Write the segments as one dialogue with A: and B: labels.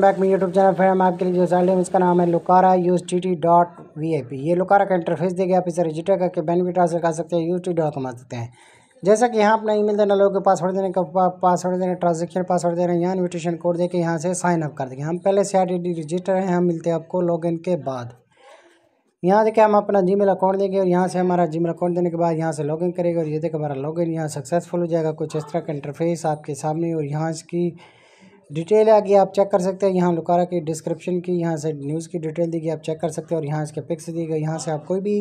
A: back में YouTube channel हम आपके लिए जो साइड इसका नाम है Lukara use T T dot V I P ये लुकारा का इंटरफेस गया आप इसे रजिस्टर करके बेनिफिट हासिल कर सकते हैं यू टी डॉट कमा सकते हैं जैसा कि यहाँ अपना ईमेल देना लोगों के पासवर्ड देने का पासवर्ड देने ट्रांजेक्शन पासवर्ड हैं यहाँ इन्विटेशन कोड देकर यहाँ से साइन अप कर देंगे हम पहले से आर रजिस्टर हैं हम मिलते हैं आपको इन के बाद यहाँ देखिए हम अपना मेल अकाउंट देंगे और यहाँ से हमारा मेल अकाउंट देने के बाद यहाँ से लॉगिन करेगा और ये देखिए हमारा लॉगिन यहाँ सक्सेसफुल हो जाएगा कुछ इस तरह का इंटरफेस आपके सामने और यहाँ इसकी डिटेल आ गई आप चेक कर सकते हैं यहाँ लुकारा की डिस्क्रिप्शन की यहाँ से न्यूज़ की डिटेल दी गई आप चेक कर सकते हैं और यहाँ इसके पिक्स दी गई यहाँ से आप कोई भी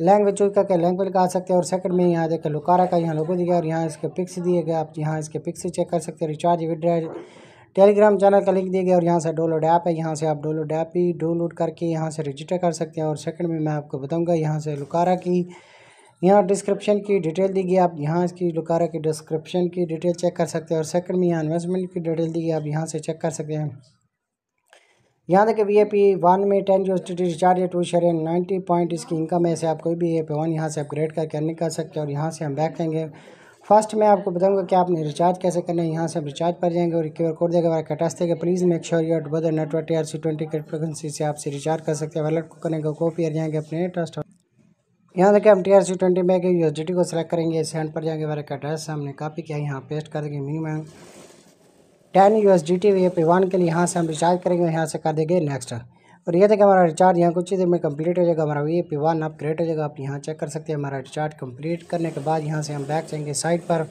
A: लैंग्वेज चूज करके लैंग्वेज का आ सकते हैं और सेकंड में यहाँ देखकर लुकारा का यहाँ लोगों दिया गया और यहाँ इसके पिक्स दिए गए आप यहाँ इसके पिक्स चेक कर सकते हैं रिचार्ज विड्रा टेलीग्राम चैनल का लिंक दिए गए और यहाँ से डोलोड ऐप है यहाँ से आप डोलोड ऐप ही डाउनलोड करके यहाँ से रजिस्टर कर सकते हैं और सेकंड में मैं आपको बताऊँगा यहाँ से लुकारा की यहाँ डिस्क्रिप्शन की डिटेल दी गई आप यहाँ इसकी लुकारा की डिस्क्रिप्शन की डिटेल चेक कर सकते हैं और सेकंड में यहाँ इन्वेस्टमेंट की डिटेल दी गई आप यहाँ से चेक कर सकते हैं यहाँ देखिए वी ए पी वन में टेन जो रिचार्ज है टू शेयर है नाइन्टी पॉइंट इसकी इनकम है ऐसे आप कोई भी ए पी वन यहाँ से अपग्रेड करके अर्निंग कर सकते हैं और यहाँ से हम बैक लेंगे फर्स्ट मैं आपको बताऊंगा कि आपने रिचार्ज कैसे करना है यहाँ से आप रिचार्ज पर जाएंगे और क्यू आर कोड देगा कटास देगा please make sure your other network T R C twenty frequency से आपसे रिचार्ज कर सकते हैं वैलेट को करेंगे कॉपी आ जाएंगे अपने ट्रस्ट यहाँ देखिए हम टी आर सी ट्वेंटी में डी टी को सिलेक्ट करेंगे सेंड पर जाएंगे हमारा एड्रेस हमने कॉपी किया यहाँ पेस्ट कर देंगे minimum ten U S D T V one के लिए यहाँ से हम रिचार्ज करेंगे यहाँ से कर देंगे नेक्स्ट और ये देखिए हमारा रिचार्ज यहाँ कुछ ही देर में कम्प्लीट हो जाएगा हमारा वी पी वन क्रिएट हो जाएगा आप यहाँ चेक कर सकते हैं हमारा रिचार्ज कंप्लीट करने के बाद यहाँ से हम बैक जाएंगे साइट पर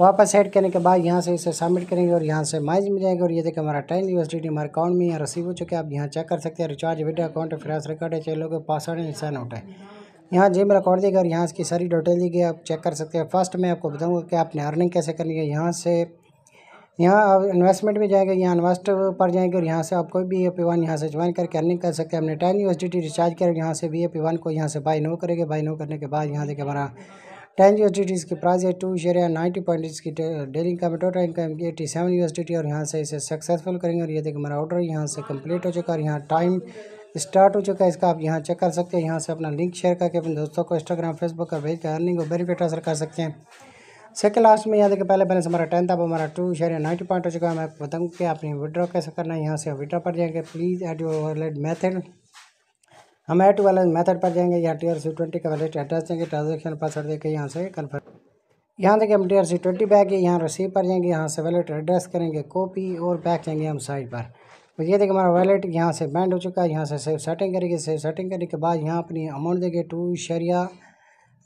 A: वापस सेट करने के बाद यहाँ से इसे सबमिट करेंगे और यहाँ से माइज मिल जाएंगे और ये देखिए हमारा टेन यू एस डी हमारे अकाउंट में यहाँ रसीव हो चुके हैं आप यहाँ चेक कर सकते हैं recharge video account fresh record है चेलों के पासवर्ड है सैन आउट है यहाँ जिम रिकॉर्ड दी गई और यहाँ इसकी सारी डिटेल दी गई आप चेक कर सकते हैं फर्स्ट मैं आपको बताऊँगा कि आपने अर्निंग कैसे करनी है यहाँ से यहाँ आप इन्वेस्टमेंट में जाएंगे यहाँ इन्वेस्ट पर जाएंगे और यहाँ से आप कोई भी ए पी वन यहाँ से ज्वाइन करके अर्निंग कर सकते हैं अपने टेन यू रिचार्ज किया यहाँ से बी ए पी वन को यहाँ से बाई नो करेंगे बाई नो करने के बाद यहाँ देखिए हमारा टेन यू इसकी प्राइस है टू शेयर या नाइन्टी पॉइंट इसकी डेली इनकम है total income eighty seven U और यहाँ से इसे सक्सेसफुल करेंगे और ये देखिए हमारा ऑर्डर यहाँ से कम्प्लीट हो चुका है और यहाँ टाइम स्टार्ट हो चुका है इसका आप यहाँ चेक कर सकते हैं यहाँ से अपना लिंक शेयर करके अपने दोस्तों को इंस्टाग्राम फेसबुक पर भेज कर अर्निंग को बेनिफिट हासिल कर सकते हैं सेकंड लास्ट में यहाँ देखिए पहले बैलेंस हमारा टेंथ अब हमारा टू शेयर नाइन्टी पॉइंट हो चुका है मैं बताऊँ कि आपने विड्रॉ कैसे करना है यहाँ से विड्रॉ पर जाएंगे please add you wallet method हम एड वॉलेट मैथड पर जाएंगे यहाँ टी आर सी ट्वेंटी का वॉलेट एड्रेस देंगे ट्रांजेक्शन पासवर्ड देखिए यहाँ से कन्फर्म यहाँ देखिए हम T R C twenty back यहाँ रिसीव पर जाएंगे यहाँ से वॉलेट एड्रेस करेंगे कॉपी और बैग जाएंगे हम साइड पर तो ये देखिए हमारा वैलेट यहाँ से बैंड हो चुका है यहाँ से सेव सेटिंग करेंगे सेव सेटिंग करने के बाद यहाँ अपनी अमाउंट देंगे टू शरिया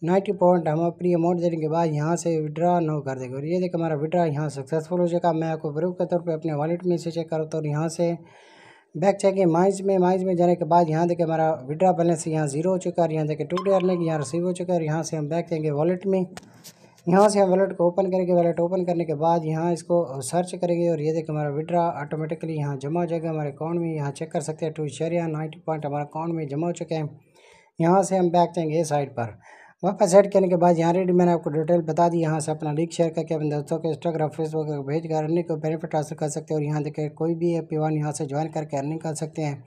A: नाइन्टी पॉइंट हम अपनी अमाउंट देने के बाद यहाँ से विड्रा नो कर देंगे और ये देखिए हमारा विड्रा यहाँ सक्सेसफुल हो चुका मैं आपको प्रूफ के तौर पर अपने वॉलेट में से चेक करता हूँ यहाँ से बैक चेक माइज में माइज में जाने के बाद यहाँ देखे हमारा विड्रा बैलेंस यहाँ जीरो हो चुका है यहाँ देखे टू डे अर्निंग यहाँ रिसीव हो चुका है और यहाँ से हम बैक जाएंगे वॉलेट में यहाँ से हम वॉलेट को ओपन करेंगे वॉलेट ओपन करने के बाद यहाँ इसको सर्च करेंगे और ये देखिए हमारा विड्रा ऑटोमेटिकली यहाँ जमा हो जाएगा हमारे अकाउंट में यहाँ चेक कर सकते हैं टू शेयर यहाँ नाइन्टी पॉइंट हमारे अकाउंट में जमा हो चुके हैं यहाँ से हम बैक जाएंगे साइड पर वापस सेट करने के बाद यहाँ रेडी मैंने आपको डिटेल बता दी यहाँ से अपना लिंक शेयर करके अपने दोस्तों को इंस्टाग्राम फेसबुक भेज कर अर्निंग को बेनिफिट हासिल कर सकते हैं और यहाँ देखे कोई भी ए पी यहाँ से ज्वाइन करके अर्निंग कर सकते हैं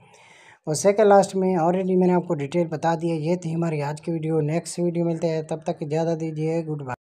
A: और सेकंड लास्ट में ऑलरेडी मैंने आपको डिटेल बता दी है ये थी हमारी आज की वीडियो नेक्स्ट वीडियो मिलते हैं तब तक ज़्यादा दीजिए गुड बाय